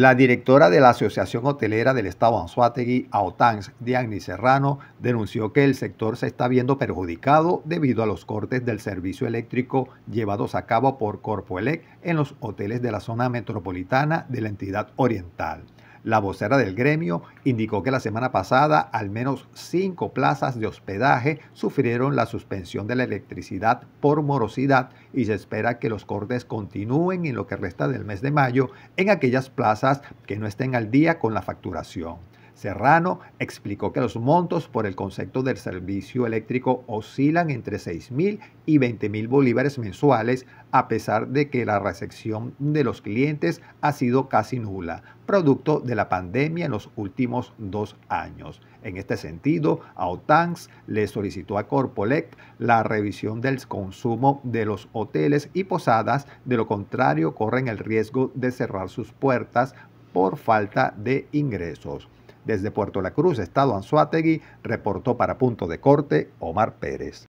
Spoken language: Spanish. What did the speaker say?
La directora de la Asociación Hotelera del Estado Anzuategui, AOTANS, Diagni Serrano, denunció que el sector se está viendo perjudicado debido a los cortes del servicio eléctrico llevados a cabo por Corpoelec en los hoteles de la zona metropolitana de la entidad oriental. La vocera del gremio indicó que la semana pasada al menos cinco plazas de hospedaje sufrieron la suspensión de la electricidad por morosidad y se espera que los cortes continúen en lo que resta del mes de mayo en aquellas plazas que no estén al día con la facturación. Serrano explicó que los montos por el concepto del servicio eléctrico oscilan entre 6.000 y 20.000 bolívares mensuales, a pesar de que la recepción de los clientes ha sido casi nula, producto de la pandemia en los últimos dos años. En este sentido, AOTANS le solicitó a Corpolect la revisión del consumo de los hoteles y posadas, de lo contrario corren el riesgo de cerrar sus puertas por falta de ingresos. Desde Puerto La Cruz, Estado Anzuategui, reportó para Punto de Corte Omar Pérez.